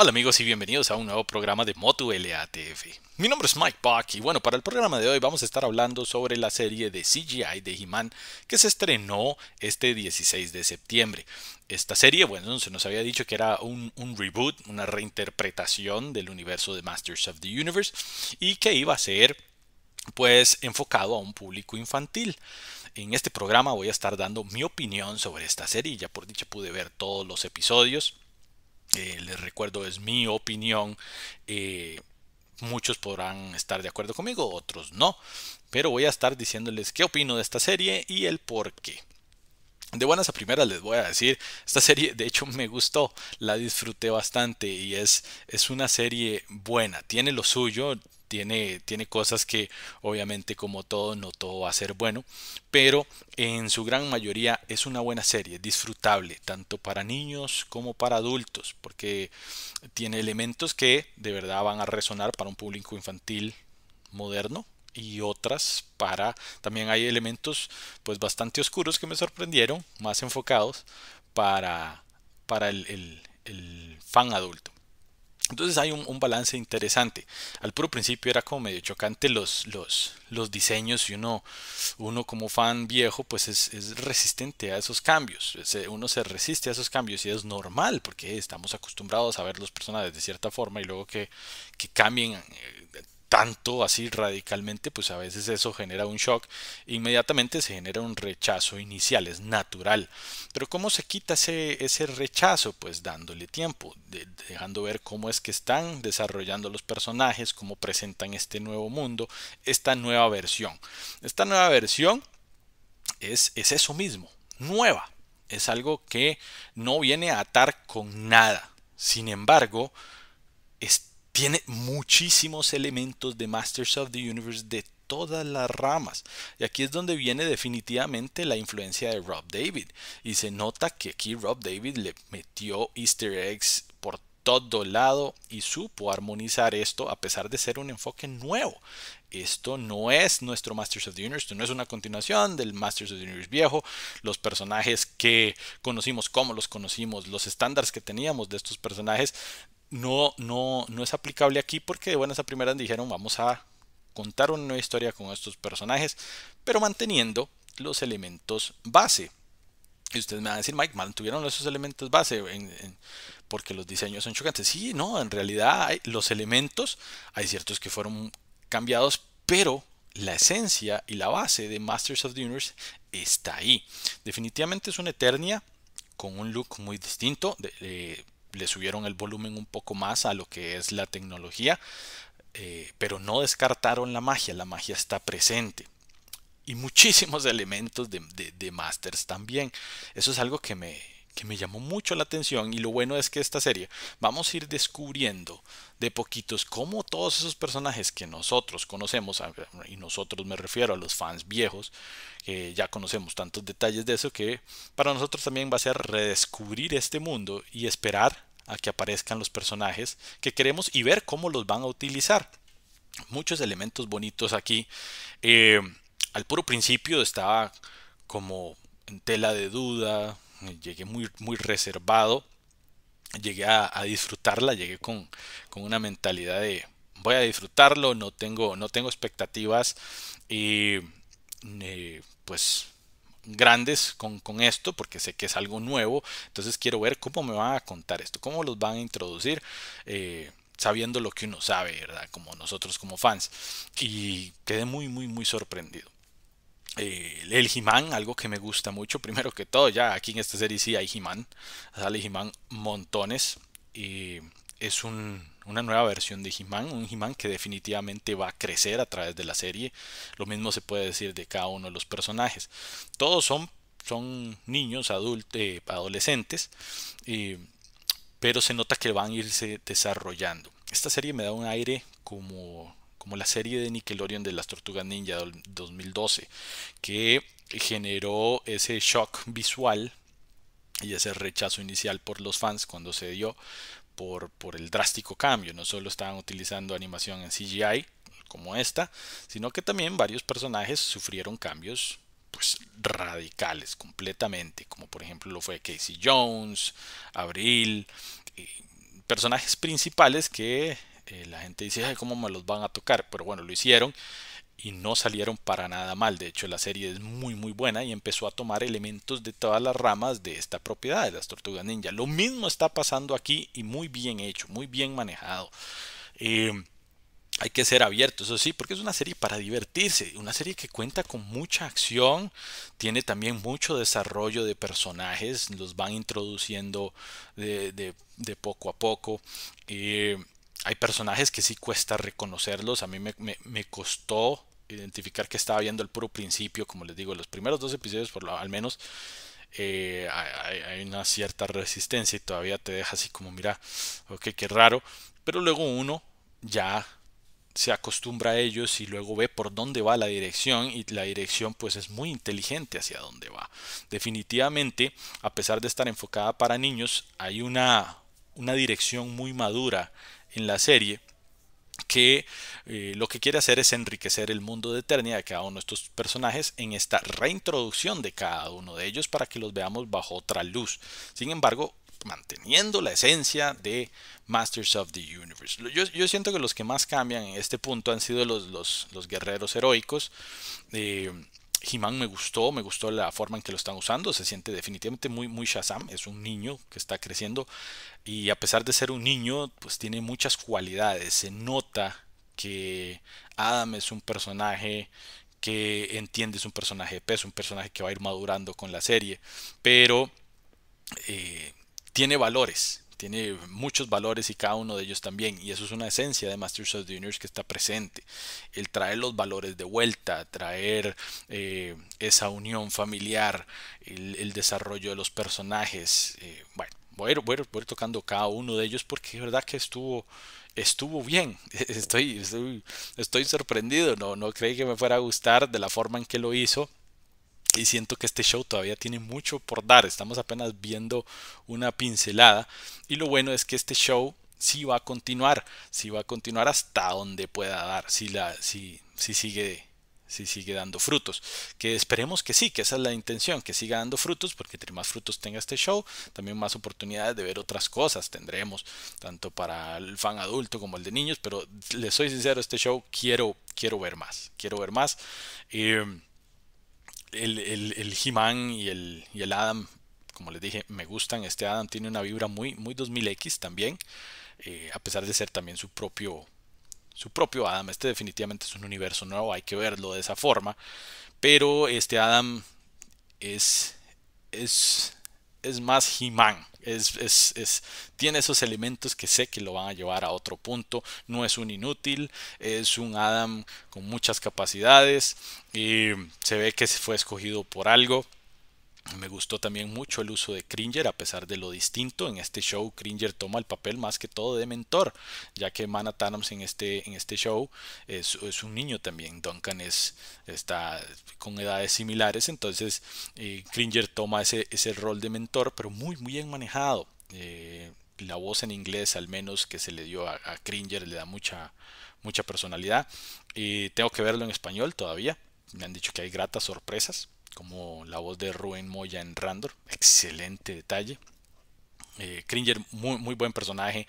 Hola amigos y bienvenidos a un nuevo programa de Moto LATF. Mi nombre es Mike Buck y bueno, para el programa de hoy vamos a estar hablando sobre la serie de CGI de he que se estrenó este 16 de septiembre. Esta serie, bueno, se nos había dicho que era un, reboot, una reinterpretación del universo de Masters of the Universe y que iba a ser pues enfocado a un público infantil. En este programa voy a estar dando mi opinión sobre esta serie, ya por dicha pude ver todos los episodios eh, les recuerdo, es mi opinión. Eh, muchos podrán estar de acuerdo conmigo, otros no. Pero voy a estar diciéndoles qué opino de esta serie y el por qué. De buenas a primeras les voy a decir, esta serie de hecho me gustó, la disfruté bastante y es, es una serie buena, tiene lo suyo, tiene, cosas que obviamente como todo no todo va a ser bueno, pero en su gran mayoría es una buena serie, disfrutable, tanto para niños como para adultos, porque tiene elementos que de verdad van a resonar para un público infantil moderno y otras para también hay elementos pues bastante oscuros que me sorprendieron más enfocados para para el fan adulto entonces hay un, balance interesante. Al puro principio era como medio chocante los, los, los diseños y uno, uno como fan viejo pues es, resistente a esos cambios. uno se resiste a esos cambios y es normal porque estamos acostumbrados a ver los personajes de cierta forma y luego que, que cambien eh, tanto así radicalmente, pues a veces eso genera un shock, inmediatamente se genera un rechazo inicial, es natural. Pero ¿cómo se quita ese, rechazo? Pues dándole tiempo, dejando ver cómo es que están desarrollando los personajes, cómo presentan este nuevo mundo, esta nueva versión. Esta nueva versión es, es eso mismo, nueva, es algo que no viene a atar con nada. Sin embargo, tiene muchísimos elementos de Masters of the Universe de todas las ramas. Y aquí es donde viene definitivamente la influencia de Rob David. Y se nota que aquí Rob David le metió easter eggs por todo lado y supo armonizar esto a pesar de ser un enfoque nuevo. Esto no es nuestro Masters of the Universe, esto no es una continuación del Masters of the Universe viejo. Los personajes que conocimos, como los conocimos, los estándares que teníamos de estos personajes no, no, no es aplicable aquí porque de buenas a primeras dijeron vamos a contar una nueva historia con estos personajes, pero manteniendo los elementos base. Y ustedes me van a decir, Mike, mantuvieron esos elementos base porque los diseños son chocantes. Sí, no, en realidad los elementos, hay ciertos que fueron cambiados, pero la esencia y la base de Masters of the Universe está ahí. Definitivamente es una Eternia con un look muy distinto. de, le subieron el volumen un poco más a lo que es la tecnología, eh, pero no descartaron la magia, la magia está presente. Y muchísimos elementos de, de Masters también. Eso es algo que me, que me llamó mucho la atención y lo bueno es que esta serie vamos a ir descubriendo de poquitos cómo todos esos personajes que nosotros conocemos, y nosotros me refiero a los fans viejos, que ya conocemos tantos detalles de eso que para nosotros también va a ser redescubrir este mundo y esperar a que aparezcan los personajes que queremos y ver cómo los van a utilizar. Muchos elementos bonitos aquí. Eh, al puro principio estaba como en tela de duda, llegué muy, muy reservado, llegué a, disfrutarla, llegué con, una mentalidad de voy a disfrutarlo, no tengo, no tengo expectativas eh, pues grandes con, esto porque sé que es algo nuevo entonces quiero ver cómo me van a contar esto cómo los van a introducir eh, sabiendo lo que uno sabe verdad como nosotros como fans y quedé muy muy muy sorprendido eh, el He-Man, algo que me gusta mucho. Primero que todo, ya aquí en esta serie sí hay He-Man. Sale He-Man montones. y eh, es una nueva versión de He-Man, un He-Man que definitivamente va a crecer a través de la serie. Lo mismo se puede decir de cada uno de los personajes. Todos son, niños, adultos, eh, adolescentes, pero se nota que van a irse desarrollando. Esta serie me da un aire como como la serie de Nickelodeon de las Tortugas Ninja 2012, que generó ese shock visual y ese rechazo inicial por los fans cuando se dio por, por el drástico cambio. No solo estaban utilizando animación en CGI como esta, sino que también varios personajes sufrieron cambios pues radicales completamente, como por ejemplo lo fue Casey Jones, Abril, eh, personajes principales que eh, la gente dice, Ay, ¿cómo me los van a tocar? Pero bueno, lo hicieron y no salieron para nada mal. De hecho, la serie es muy muy buena y empezó a tomar elementos de todas las ramas de esta propiedad de las tortugas ninja. Lo mismo está pasando aquí y muy bien hecho, muy bien manejado. Em, hay que ser abierto, eso sí, porque es una serie para divertirse, una serie que cuenta con mucha acción, tiene también mucho desarrollo de personajes, los van introduciendo de, poco a poco. Em, hay personajes que sí cuesta reconocerlos. A mí me, costó identificar que estaba viendo el puro principio, como les digo, los primeros dos episodios, por lo, al menos, eh, hay, una cierta resistencia y todavía te deja así como, mira, ok, qué raro. Pero luego uno ya se acostumbra a ellos y luego ve por dónde va la dirección y la dirección pues es muy inteligente hacia dónde va. Definitivamente, a pesar de estar enfocada para niños, hay una, una dirección muy madura en la serie que eh, lo que quiere hacer es enriquecer el mundo de Eternia de cada uno de estos personajes en esta reintroducción de cada uno de ellos para que los veamos bajo otra luz. Sin embargo, manteniendo la esencia de Masters of the Universe. Yo, siento que los que más cambian en este punto han sido los, los, guerreros heroicos. Eh, He-Man me gustó, me gustó la forma en que lo están usando, se siente definitivamente muy, muy Shazam, es un niño que está creciendo y a pesar de ser un niño, pues tiene muchas cualidades, se nota que Adam es un personaje que entiende, es un personaje de peso, un personaje que va a ir madurando con la serie, pero eh, tiene valores, tiene muchos valores y cada uno de ellos también. Y eso es una esencia de Masters of the Universe que está presente. El traer los valores de vuelta, traer eh, esa unión familiar, el, desarrollo de los personajes. Eh, bueno, voy a, ir, tocando cada uno de ellos porque es verdad que estuvo... Estuvo bien, estoy, estoy, estoy sorprendido, no, no creí que me fuera a gustar de la forma en que lo hizo, y siento que este show todavía tiene mucho por dar. Estamos apenas viendo una pincelada. Y lo bueno es que este show sí va a continuar. Sí va a continuar hasta donde pueda dar. Si, la, si, si sigue si sigue dando frutos. Que esperemos que sí, que esa es la intención, que siga dando frutos, porque entre más frutos tenga este show, también más oportunidades de ver otras cosas tendremos, tanto para el fan adulto como el de niños, pero les soy sincero, este show quiero, quiero ver más, quiero ver más. Eh, el, el, He-Man y el, el Adam, como les dije, me gustan. Este Adam tiene una vibra muy, muy 2000X también, eh, a pesar de ser también su propio, su propio Adam. Este definitivamente es un universo nuevo, hay que verlo de esa forma. Pero este Adam es, es es más He-Man. Es, es, es, tiene esos elementos que sé que lo van a llevar a otro punto. No es un inútil, es un Adam con muchas capacidades y se ve que se fue escogido por algo. Me gustó también mucho el uso de Cringer, a pesar de lo distinto. En este show, Cringer toma el papel más que todo de mentor, ya que Mana en este, en este show es, un niño también. Duncan es, está con edades similares, entonces eh, Cringer toma ese, rol de mentor, pero muy, muy bien manejado. Eh, la voz en inglés, al menos que se le dio a, Cringer, le da mucha, mucha personalidad. Y tengo que verlo en español todavía. Me han dicho que hay gratas sorpresas como la voz de Rubén Moya en Randor. Excelente detalle. Kringer, eh, muy, muy, buen personaje.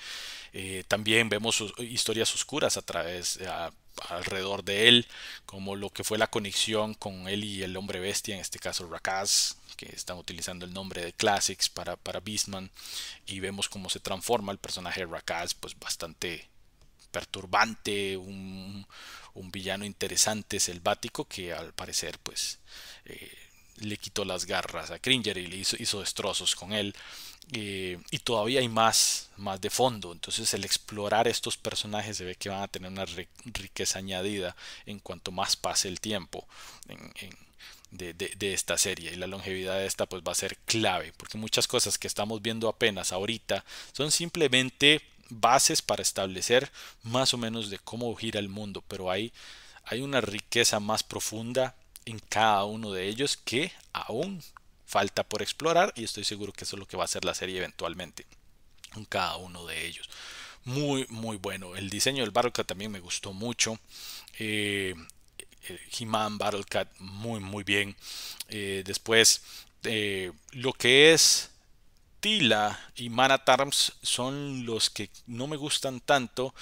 Eh, también vemos historias oscuras a través, eh, alrededor de él, como lo que fue la conexión con él y el hombre bestia, en este caso Rakaz, que están utilizando el nombre de Classics para, para Beastman, y vemos cómo se transforma el personaje de Rakaz, pues bastante perturbante, un, un villano interesante selvático que al parecer pues eh, le quitó las garras a Cringer y le hizo, destrozos con él. Eh, y todavía hay más, más de fondo. Entonces el explorar estos personajes se ve que van a tener una riqueza añadida en cuanto más pase el tiempo de, esta serie. Y la longevidad de esta pues va a ser clave. Porque muchas cosas que estamos viendo apenas ahorita son simplemente bases para establecer más o menos de cómo gira el mundo, pero hay, hay una riqueza más profunda en cada uno de ellos que aún falta por explorar y estoy seguro que eso es lo que va a hacer la serie eventualmente en cada uno de ellos. Muy, muy bueno. El diseño del Barroca también me gustó mucho. Eh, eh He-Man, muy, muy bien. Eh, después, eh, lo que es Tila y Tarms son los que no me gustan tanto,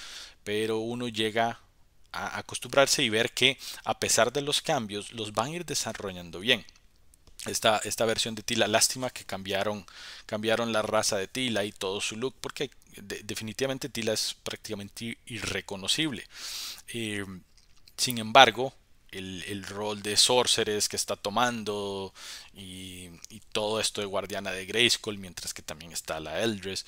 pero uno llega a acostumbrarse y ver que a pesar de los cambios los van a ir desarrollando bien. Esta, esta, versión de Tila. Lástima que cambiaron, cambiaron la raza de Tila y todo su look, porque definitivamente Tila es prácticamente irreconocible. Eh, sin embargo, el, rol de sorceress que está tomando y, todo esto de guardiana de Grayskull, mientras que también está la Eldress,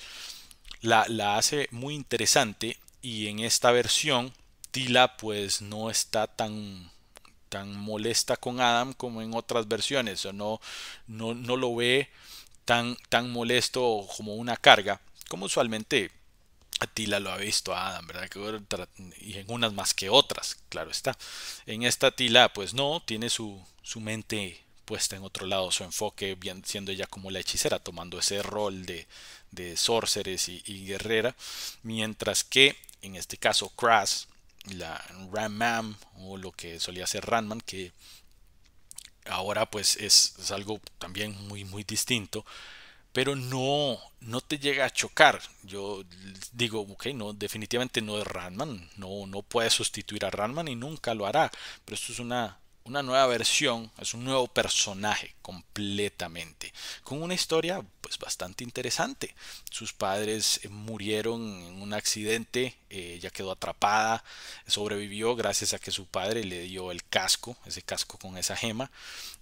la, hace muy interesante y en esta versión Tila pues no está tan tan molesta con Adam como en otras versiones, o no, no, lo ve tan, tan molesto como una carga, como usualmente Tila lo ha visto a Adam, ¿verdad? Y en unas más que otras, claro está. En esta Tila pues no, tiene su, su mente puesta en otro lado, su enfoque bien, siendo ella como la hechicera, tomando ese rol de, de sorceres y, guerrera, mientras que en este caso Crass, la Ramman o lo que solía ser Ranman, que ahora pues es, es algo también muy muy distinto, pero no, no te llega a chocar. Yo digo, ok, no, definitivamente no es Ranman, no, no puede sustituir a Ranman y nunca lo hará, pero esto es una una nueva versión, es un nuevo personaje completamente, con una historia pues bastante interesante. Sus padres eh, murieron en un accidente, eh, ella quedó atrapada, sobrevivió gracias a que su padre le dio el casco, ese casco con esa gema,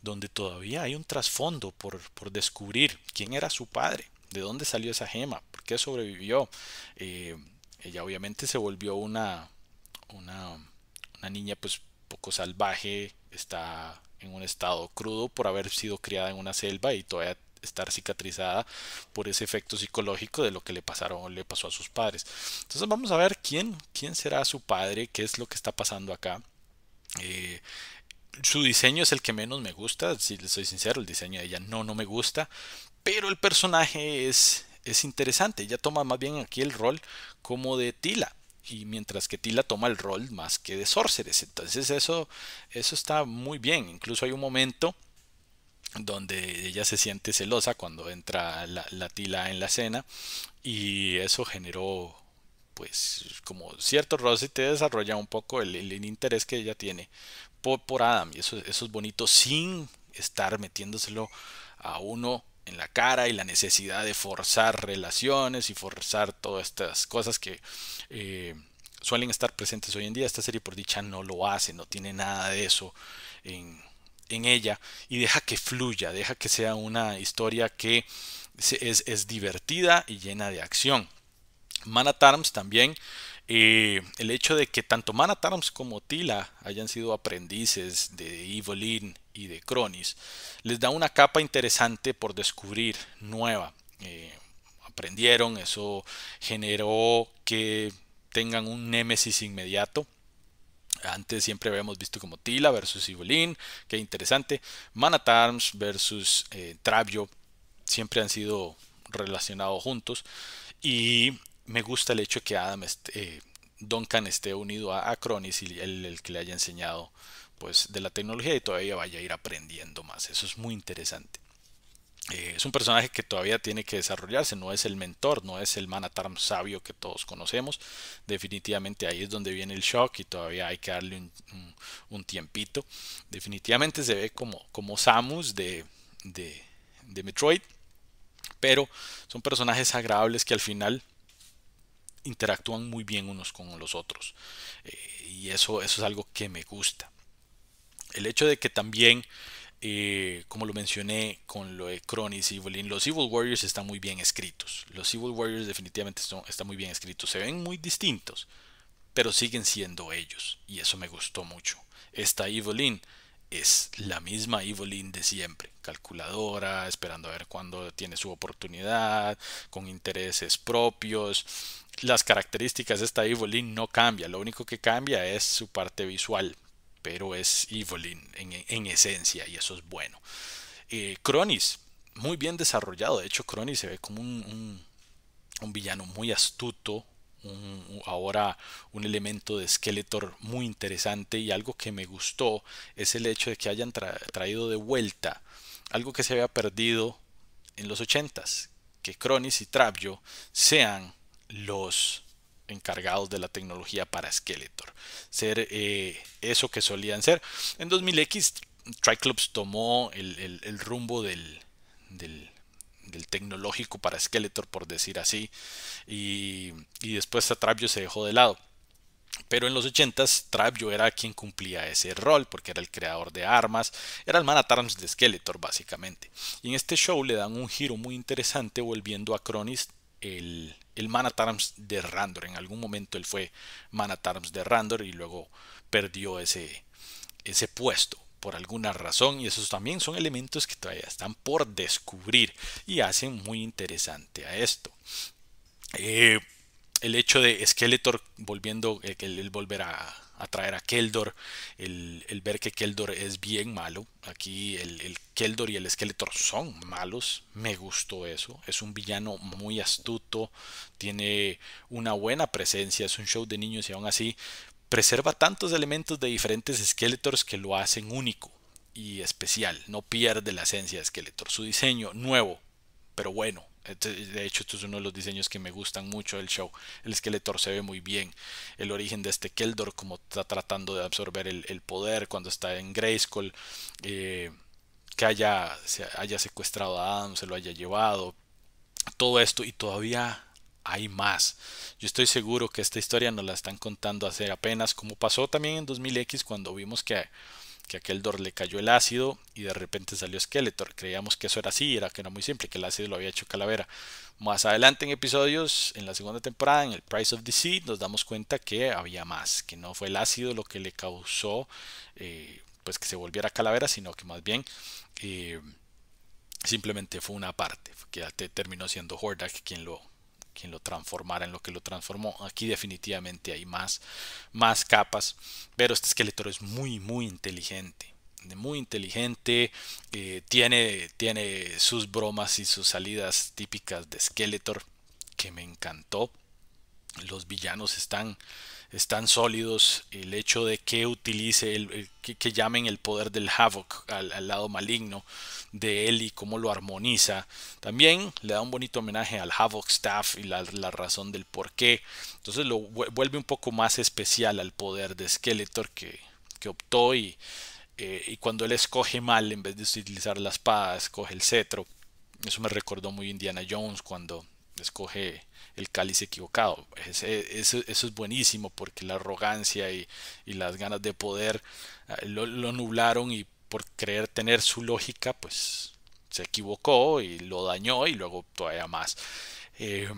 donde todavía hay un trasfondo por, descubrir quién era su padre, de dónde salió esa gema, por qué sobrevivió. Eh, ella obviamente se volvió una, una, niña pues poco salvaje, está en un estado crudo por haber sido criada en una selva y todavía estar cicatrizada por ese efecto psicológico de lo que le pasaron le pasó a sus padres. Entonces vamos a ver quién, quién será su padre, qué es lo que está pasando acá. Eh, su diseño es el que menos me gusta, si le soy sincero, el diseño de ella no, no me gusta, pero el personaje es, es interesante, ella toma más bien aquí el rol como de Tila, y mientras que Tila toma el rol más que de Sorceress. Entonces eso, eso está muy bien. Incluso hay un momento donde ella se siente celosa cuando entra la, Tila en la cena y eso generó pues como cierto Rosy te desarrolla un poco el, interés que ella tiene por, Adam y eso, eso es bonito sin estar metiéndoselo a uno en la cara y la necesidad de forzar relaciones y forzar todas estas cosas que eh, suelen estar presentes hoy en día. Esta serie por dicha no lo hace, no tiene nada de eso en, ella y deja que fluya, deja que sea una historia que es, es divertida y llena de acción. Man at Arms también eh, el hecho de que tanto ManaTarms como Tila hayan sido aprendices de Evelyn y de Cronis les da una capa interesante por descubrir, nueva. Eh, aprendieron, eso generó que tengan un némesis inmediato. Antes siempre habíamos visto como Tila versus Ivolin, que interesante. Manatarms versus eh, Travio siempre han sido relacionados juntos. Y me gusta el hecho de que Adam eh, Duncan esté unido a, Cronis y el, que le haya enseñado pues, de la tecnología y todavía vaya a ir aprendiendo más. Eso es muy interesante. Eh, es un personaje que todavía tiene que desarrollarse, no es el mentor, no es el manatarm sabio que todos conocemos. Definitivamente ahí es donde viene el shock y todavía hay que darle un, tiempito. Definitivamente se ve como, como Samus de, de Metroid, pero son personajes agradables que al final interactúan muy bien unos con los otros. Eh, y eso, eso es algo que me gusta. El hecho de que también, eh, como lo mencioné con lo de Cronis y Evolin los Evil Warriors están muy bien escritos. Los Evil Warriors definitivamente están muy bien escritos. Se ven muy distintos, pero siguen siendo ellos. Y eso me gustó mucho. Esta Evelyn es la misma Evelyn de siempre, calculadora, esperando a ver cuándo tiene su oportunidad, con intereses propios las características de esta Evolin no cambia, lo único que cambia es su parte visual, pero es Evolin en, en esencia y eso es bueno. Cronis, eh, muy bien desarrollado, de hecho Cronis se ve como un, villano muy astuto, ahora un elemento de Skeletor muy interesante y algo que me gustó es el hecho de que hayan traído de vuelta algo que se había perdido en los ochentas que Cronis y Trapjo sean los encargados de la tecnología para Skeletor, ser eh, eso que solían ser. En 2000X, Triclops tomó el, rumbo del, tecnológico para Skeletor, por decir así, y, después después Trapjo se dejó de lado. Pero en los 80s, Trapjo era quien cumplía ese rol, porque era el creador de armas, era el Manatarms de Skeletor, básicamente. Y en este show le dan un giro muy interesante volviendo a Cronis el, el Manatarms de Randor. En algún momento él fue Manatarms de Randor y luego perdió ese, ese puesto por alguna razón y esos también son elementos que todavía están por descubrir y hacen muy interesante a esto. Eh, el hecho de Skeletor volviendo, el, eh, el volver a Atraer traer a Keldor, el, ver que Keldor es bien malo. Aquí el, el, Keldor y el Skeletor son malos, me gustó eso. Es un villano muy astuto, tiene una buena presencia, es un show de niños y aún así preserva tantos elementos de diferentes Skeletors que lo hacen único y especial. No pierde la esencia de Skeletor. Su diseño nuevo, pero bueno, este, de hecho, esto es uno de los diseños que me gustan mucho del show. El esqueleto se ve muy bien. El origen de este Keldor, como está tratando de absorber el, poder cuando está en Grayskull. Eh, que haya, se haya secuestrado a Adam, se lo haya llevado. Todo esto y todavía hay más. Yo estoy seguro que esta historia nos la están contando hace apenas, como pasó también en 2000X cuando vimos que que aquel Keldor le cayó el ácido y de repente salió Skeletor. Creíamos que eso era así, era que era muy simple, que el ácido lo había hecho Calavera. Más adelante en episodios, en la segunda temporada, en el Price of the Sea, nos damos cuenta que había más, que no fue el ácido lo que le causó eh, pues que se volviera Calavera, sino que más bien eh, simplemente fue una parte, que terminó siendo Hordak quien lo, en lo transformar, en lo que lo transformó. Aquí definitivamente hay más, más capas, pero este esqueleto es muy, muy inteligente. Muy inteligente, eh, tiene, tiene sus bromas y sus salidas típicas de Skeletor que me encantó. Los villanos están están sólidos. El hecho de que utilice, el, que, llamen el poder del Havoc al, lado maligno de él y cómo lo armoniza. También le da un bonito homenaje al Havoc Staff y la, razón del por qué. Entonces lo vuelve un poco más especial al poder de Skeletor que, optó y, eh, y cuando él escoge mal, en vez de utilizar la espada, escoge el cetro. Eso me recordó muy Indiana Jones cuando escoge el cáliz equivocado. eso es buenísimo porque la arrogancia y, las ganas de poder ah, lo, nublaron y por creer tener su lógica, pues se equivocó y lo dañó y luego todavía más. Eh,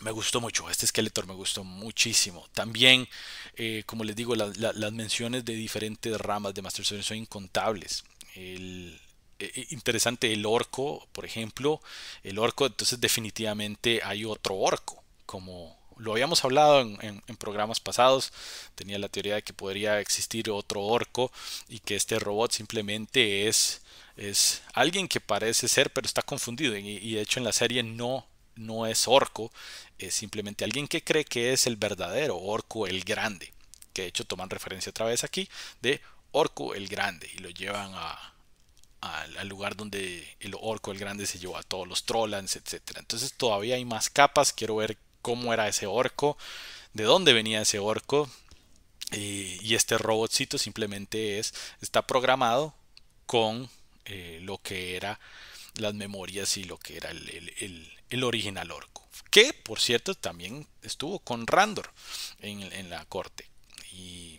me gustó mucho, este Skeletor me gustó muchísimo. También, eh, como les digo, las menciones de diferentes ramas de Master Sword son incontables. El, eh, eh, interesante el orco, por ejemplo. El orco, entonces definitivamente hay otro orco, como lo habíamos hablado en, programas pasados, tenía la teoría de que podría existir otro orco y que este robot simplemente es, es alguien que parece ser, pero está confundido. Y, y de hecho en la serie no, no es orco, es simplemente alguien que cree que es el verdadero orco, el grande. Que de hecho toman referencia otra vez aquí de orco el grande y lo llevan a, al, lugar donde el orco el grande se llevó a todos los trollans, etc. Entonces todavía hay más capas, quiero ver cómo era ese orco, de dónde venía ese orco. Eh, y este robotcito simplemente es, está programado con eh, lo que era las memorias y lo que era el, el, el, original orco. Que, por cierto, también estuvo con Randor en, en la corte. Y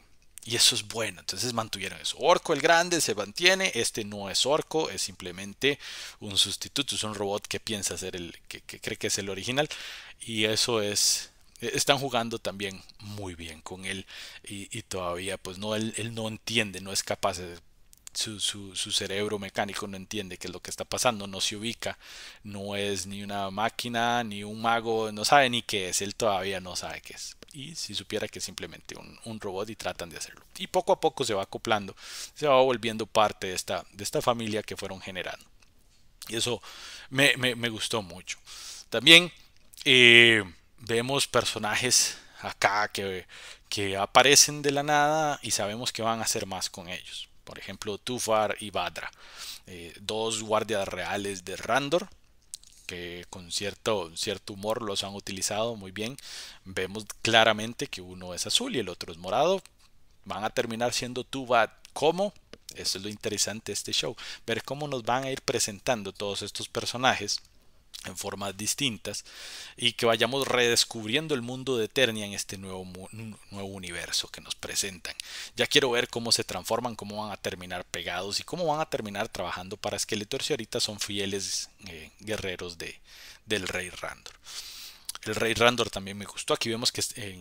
y eso es bueno. Entonces mantuvieron eso. Orco el grande se mantiene. Este no es orco, es simplemente un sustituto. Es un robot que piensa ser el que, cree que es el original. Y eso es eh, están jugando también muy bien con él y, todavía pues no él, no entiende no es capaz su, cerebro mecánico no entiende qué es lo que está pasando no se ubica no es ni una máquina ni un mago no sabe ni qué es él todavía no sabe qué es y si supiera que es simplemente un, robot y tratan de hacerlo. Y poco a poco se va acoplando, se va volviendo parte de esta, de esta familia que fueron generando. Y eso me, gustó mucho. También eh, vemos personajes acá que, que aparecen de la nada y sabemos que van a hacer más con ellos. Por ejemplo, Tufar y Badra, eh, dos guardias reales de Randor, que con cierto, cierto humor los han utilizado muy bien, vemos claramente que uno es azul y el otro es morado. Van a terminar siendo Too Bad. ¿Cómo? Eso es lo interesante de este show. Ver cómo nos van a ir presentando todos estos personajes en formas distintas y que vayamos redescubriendo el mundo de Eternia en este nuevo, nuevo universo que nos presentan. Ya quiero ver cómo se transforman, cómo van a terminar pegados y cómo van a terminar trabajando para Skeletor si ahorita son fieles eh, guerreros de, del Rey Randor. El Rey Randor también me gustó. Aquí vemos que este,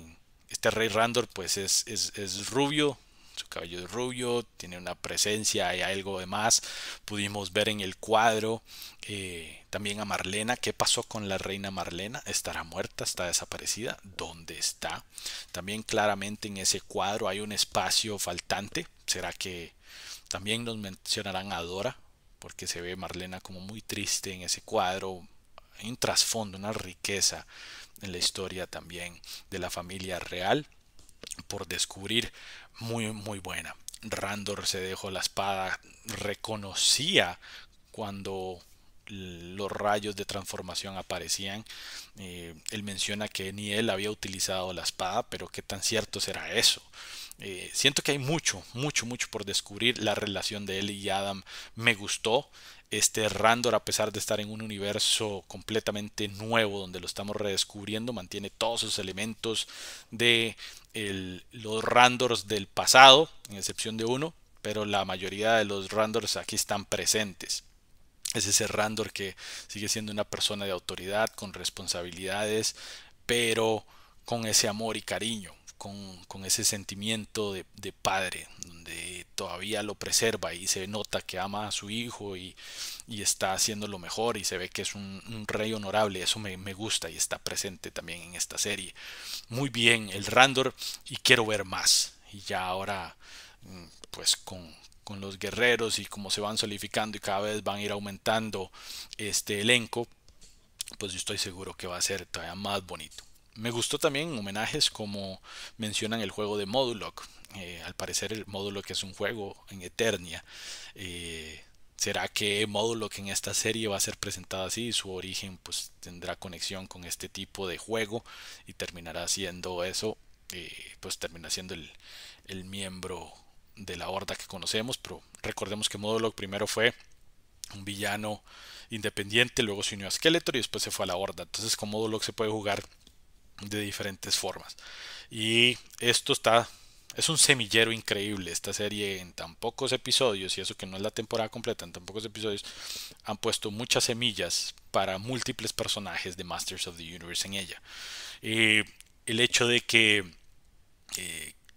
este Rey Randor pues es, es rubio, su cabello de rubio, tiene una presencia, hay algo de más. Pudimos ver en el cuadro eh, también a Marlena, qué pasó con la reina Marlena, estará muerta, está desaparecida, ¿dónde está? También claramente en ese cuadro hay un espacio faltante, ¿será que también nos mencionarán a Dora? Porque se ve Marlena como muy triste en ese cuadro, hay un trasfondo, una riqueza en la historia también de la familia real por descubrir muy muy buena. Randor se dejó la espada, reconocía cuando los rayos de transformación aparecían. Eh, él menciona que ni él había utilizado la espada, pero qué tan cierto será eso. Eh, siento que hay mucho, mucho, mucho por descubrir. La relación de él y Adam me gustó. Este Randor, a pesar de estar en un universo completamente nuevo donde lo estamos redescubriendo, mantiene todos sus elementos de los randors del pasado, en excepción de uno, pero la mayoría de los randors aquí están presentes. Es ese randor que sigue siendo una persona de autoridad, con responsabilidades, pero con ese amor y cariño con, ese sentimiento de, padre, donde todavía lo preserva y se nota que ama a su hijo y, está haciendo lo mejor y se ve que es un, rey honorable, eso me, gusta y está presente también en esta serie. Muy bien, el Randor y quiero ver más. Y ya ahora, mm, pues con, los guerreros y cómo se van solidificando y cada vez van a ir aumentando este elenco, pues yo estoy seguro que va a ser todavía más bonito. Me gustó también homenajes como mencionan el juego de Modulok. Eh, al parecer el que es un juego en Eternia. Eh, ¿Será que Modulok en esta serie va a ser presentado así? Su origen pues tendrá conexión con este tipo de juego y terminará siendo eso. Eh, pues termina siendo el, miembro de la horda que conocemos. Pero recordemos que Modulok primero fue un villano independiente, luego se unió a Skeletor y después se fue a la horda. Entonces con Modulok se puede jugar de diferentes formas. Y esto está es un semillero increíble esta serie en tan pocos episodios, y eso que no es la temporada completa, en tan pocos episodios, han puesto muchas semillas para múltiples personajes de Masters of the Universe en ella. y el hecho de que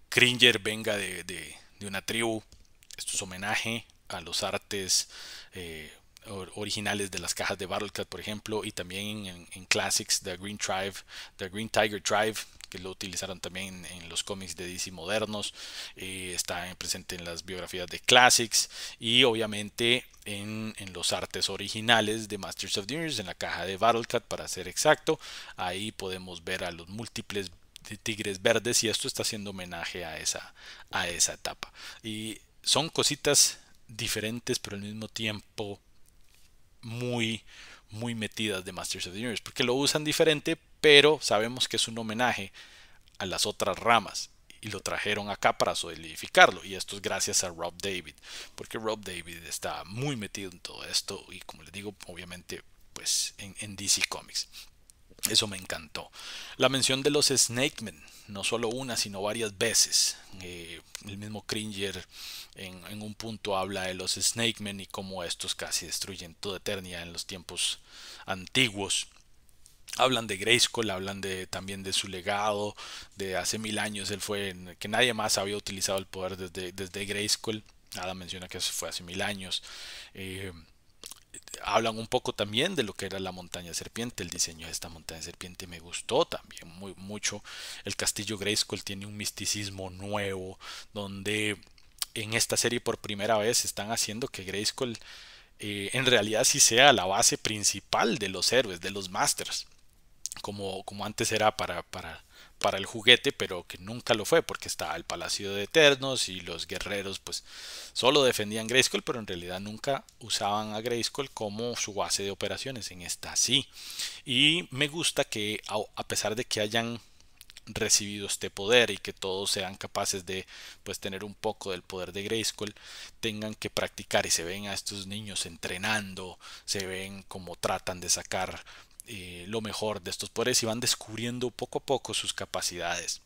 Kringer eh, venga de, una tribu, esto es homenaje a los artes eh, originales de las cajas de Battlecat, por ejemplo, y también en, Classics de Green Tribe, the Green Tiger Tribe, que lo utilizaron también en, los cómics de DC modernos, eh, está presente en las biografías de Classics y obviamente en, los artes originales de Masters of the Universe, en la caja de Battlecat para ser exacto. Ahí podemos ver a los múltiples tigres verdes y esto está haciendo homenaje a esa, a esa etapa. Y son cositas diferentes pero al mismo tiempo muy, muy metidas de Masters of the Universe, porque lo usan diferente, pero sabemos que es un homenaje a las otras ramas y lo trajeron acá para solidificarlo. Y esto es gracias a Rob David, porque Rob David está muy metido en todo esto y como les digo, obviamente, pues en, en DC Comics. Eso me encantó. La mención de los Snake Men, no solo una, sino varias veces. Eh, el mismo Cringer en, un punto habla de los Snake Men y cómo estos casi destruyen toda Eternia en los tiempos antiguos. Hablan de Grayskull, hablan de, también de su legado, de hace mil años él fue, que nadie más había utilizado el poder desde, desde Grayskull. Nada menciona que eso fue hace mil años. Eh, hablan un poco también de lo que era la montaña serpiente, el diseño de esta montaña serpiente me gustó también muy mucho. El castillo Grayskull tiene un misticismo nuevo donde en esta serie por primera vez están haciendo que Grayskull eh, en realidad sí sea la base principal de los héroes, de los masters, como, como antes era para para el juguete, pero que nunca lo fue, porque estaba el Palacio de Eternos y los guerreros, pues solo defendían Grayskull, pero en realidad nunca usaban a Grayskull como su base de operaciones. En esta sí. Y me gusta que, a pesar de que hayan recibido este poder y que todos sean capaces de pues tener un poco del poder de Grayskull tengan que practicar y se ven a estos niños entrenando se ven como tratan de sacar eh, lo mejor de estos poderes y van descubriendo poco a poco sus capacidades.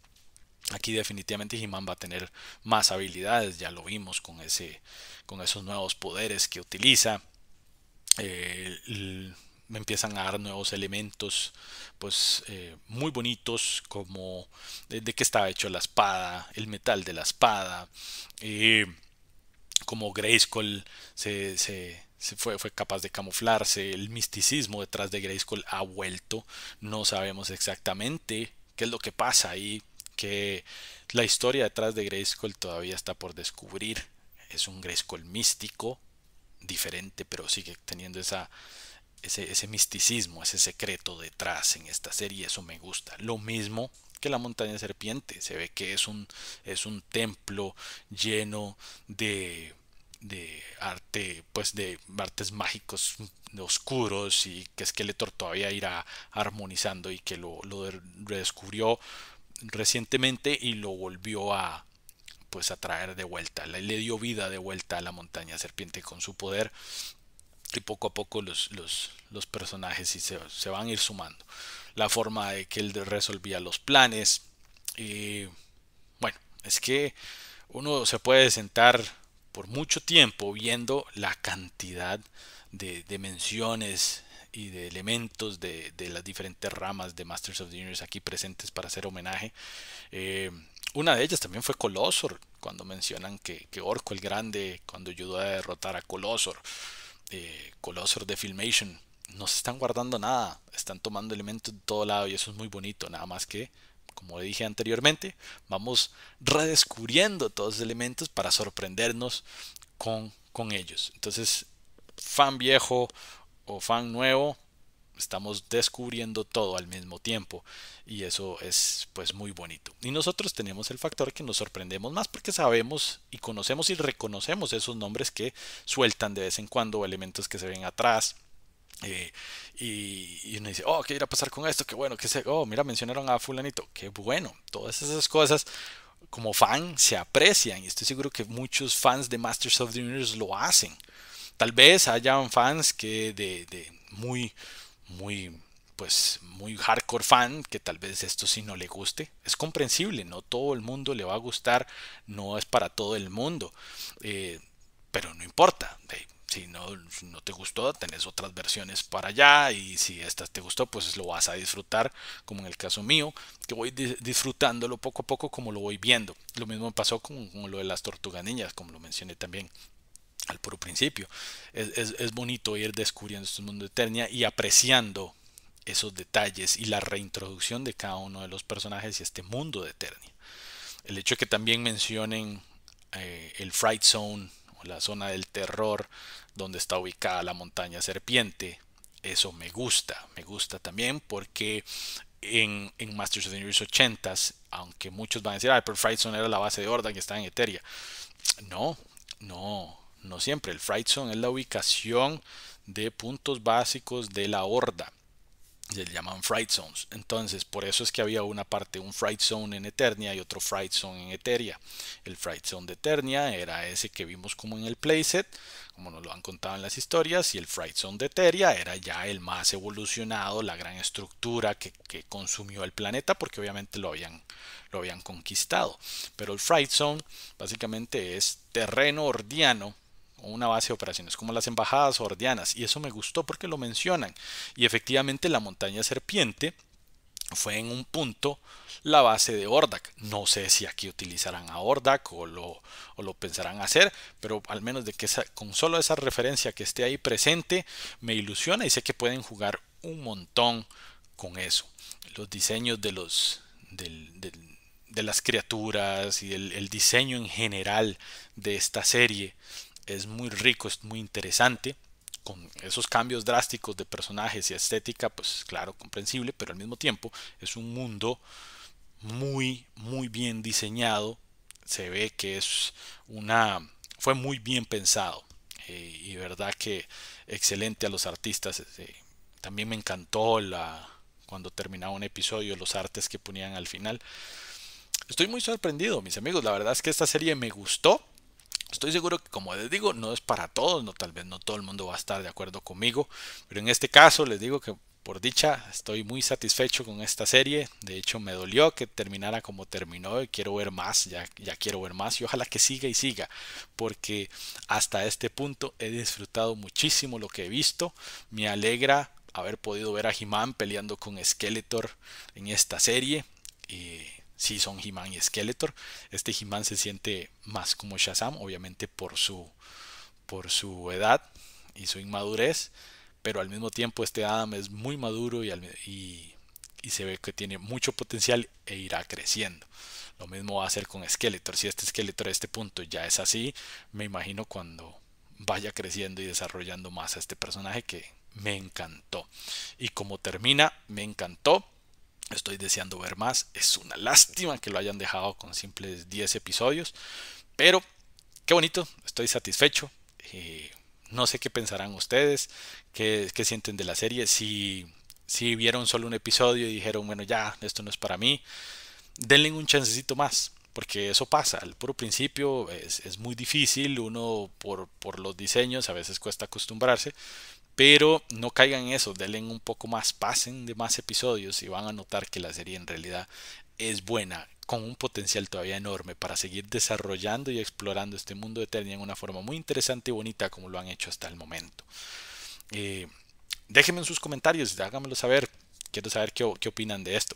Aquí definitivamente he va a tener más habilidades, ya lo vimos con, ese, con esos nuevos poderes que utiliza. me eh, empiezan a dar nuevos elementos pues eh, muy bonitos como de, qué que estaba hecho la espada, el metal de la espada, y como Grayskull se, fue, capaz de camuflarse, el misticismo detrás de Grayskull ha vuelto, no sabemos exactamente qué es lo que pasa ahí, que la historia detrás de Grayskull todavía está por descubrir, es un Grayskull místico, diferente, pero sigue teniendo esa, ese, ese, misticismo, ese secreto detrás en esta serie, eso me gusta. Lo mismo que la montaña serpiente, se ve que es un, es un templo lleno de de arte, pues de artes mágicos oscuros y que es Skeletor todavía irá armonizando y que lo, lo redescubrió recientemente y lo volvió a pues a traer de vuelta, le, dio vida de vuelta a la montaña serpiente con su poder y poco a poco los, los, personajes se, se, van a ir sumando. La forma de que él resolvía los planes. Y, eh, bueno, es que uno se puede sentar por mucho tiempo viendo la cantidad de, dimensiones y de elementos de, las diferentes ramas de Masters of the Universe aquí presentes para hacer homenaje. Eh, una de ellas también fue Colossor, cuando mencionan que, que Orco el Grande, cuando ayudó a derrotar a Colossor, eh, Colossor de Filmation, no se están guardando nada, están tomando elementos de todo lado y eso es muy bonito, nada más que como dije anteriormente, vamos redescubriendo todos los elementos para sorprendernos con, con ellos. Entonces, fan viejo o fan nuevo, estamos descubriendo todo al mismo tiempo y eso es pues muy bonito y nosotros tenemos el factor que nos sorprendemos más porque sabemos y conocemos y reconocemos esos nombres que sueltan de vez en cuando elementos que se ven atrás eh, y, uno dice, oh, ¿qué irá a pasar con esto? Qué bueno, que se, oh, mira, mencionaron a fulanito, qué bueno. Todas esas cosas como fan se aprecian y estoy seguro que muchos fans de Masters of the Universe lo hacen. Tal vez hayan fans que de, de muy, muy, pues muy hardcore fan, que tal vez esto sí no le guste. Es comprensible, no todo el mundo le va a gustar, no es para todo el mundo. Eh, pero no importa, si no, no te gustó, tenés otras versiones para allá y si estas te gustó, pues lo vas a disfrutar, como en el caso mío, que voy disfrutándolo poco a poco como lo voy viendo. Lo mismo pasó con, lo de las tortugas niñas, como lo mencioné también al puro principio. Es, bonito ir descubriendo este mundo de Eternia y apreciando esos detalles y la reintroducción de cada uno de los personajes y este mundo de Eternia. El hecho de que también mencionen eh, el Fright Zone la zona del terror donde está ubicada la montaña serpiente. Eso me gusta, me gusta también porque en, en Masters of the Universe 80, s aunque muchos van a decir, ah, pero Zone era la base de Horda que está en Eteria. No, no, no siempre. El Zone es la ubicación de puntos básicos de la Horda se llaman Fright Zones. Entonces, por eso es que había una parte, un Fright Zone en Eternia y otro Fright Zone en Eteria. El Fright Zone de Eternia era ese que vimos como en el playset, como nos lo han contado en las historias, y el Fright Zone de Eteria era ya el más evolucionado, la gran estructura que, consumió el planeta, porque obviamente lo habían, lo habían conquistado. Pero el Fright Zone básicamente es terreno ordiano una base de operaciones, como las embajadas ordianas. Y eso me gustó porque lo mencionan. Y efectivamente la montaña serpiente fue en un punto la base de Ordak. No sé si aquí utilizarán a Ordak o lo, lo pensarán hacer, pero al menos de que con solo esa referencia que esté ahí presente me ilusiona y sé que pueden jugar un montón con eso. Los diseños de los de las criaturas y el diseño en general de esta serie es muy rico, es muy interesante. Con esos cambios drásticos de personajes y estética, pues claro, comprensible, pero al mismo tiempo es un mundo muy, muy bien diseñado. Se ve que es una. fue muy bien pensado. Eh, y verdad que excelente a los artistas. Este, también me encantó la, cuando terminaba un episodio, los artes que ponían al final. Estoy muy sorprendido, mis amigos. La verdad es que esta serie me gustó. Estoy seguro que, como les digo, no es para todos, no, tal vez no todo el mundo va a estar de acuerdo conmigo, pero en este caso les digo que por dicha estoy muy satisfecho con esta serie, de hecho me dolió que terminara como terminó y quiero ver más, ya, ya quiero ver más y ojalá que siga y siga, porque hasta este punto he disfrutado muchísimo lo que he visto, me alegra haber podido ver a he peleando con Skeletor en esta serie y sí son He-Man y Skeletor. Este He-Man se siente más como Shazam, obviamente por su, por su edad y su inmadurez, pero al mismo tiempo este Adam es muy maduro y, se ve que tiene mucho potencial e irá creciendo. Lo mismo va a hacer con Skeletor. Si este Skeletor a este punto ya es así, me imagino cuando vaya creciendo y desarrollando más a este personaje que me encantó. Y como termina, me encantó. Estoy deseando ver más. Es una lástima que lo hayan dejado con simples 10 episodios. Pero qué bonito, estoy satisfecho. Eh, no sé qué pensarán ustedes, qué, sienten de la serie. Si, si vieron solo un episodio y dijeron, bueno, ya, esto no es para mí, denle un chancecito más porque eso pasa, al puro principio es, muy difícil, uno por, por, los diseños a veces cuesta acostumbrarse, pero no caigan en eso, denle un poco más, pasen de más episodios y van a notar que la serie en realidad es buena, con un potencial todavía enorme para seguir desarrollando y explorando este mundo de Eternia en una forma muy interesante y bonita como lo han hecho hasta el momento. Eh, déjenme en sus comentarios, háganmelo saber, quiero saber qué, opinan de esto.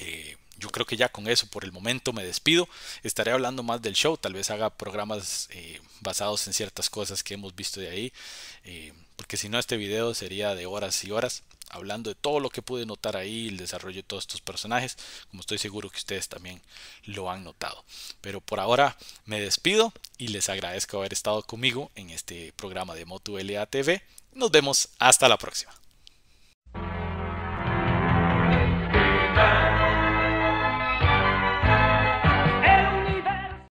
Eh, yo creo que ya con eso por el momento me despido. Estaré hablando más del show, tal vez haga programas eh, basados en ciertas cosas que hemos visto de ahí porque si no este video sería de horas y horas hablando de todo lo que pude notar ahí, el desarrollo de todos estos personajes, como estoy seguro que ustedes también lo han notado. Pero por ahora me despido y les agradezco haber estado conmigo en este programa de LA TV. Nos vemos hasta la próxima.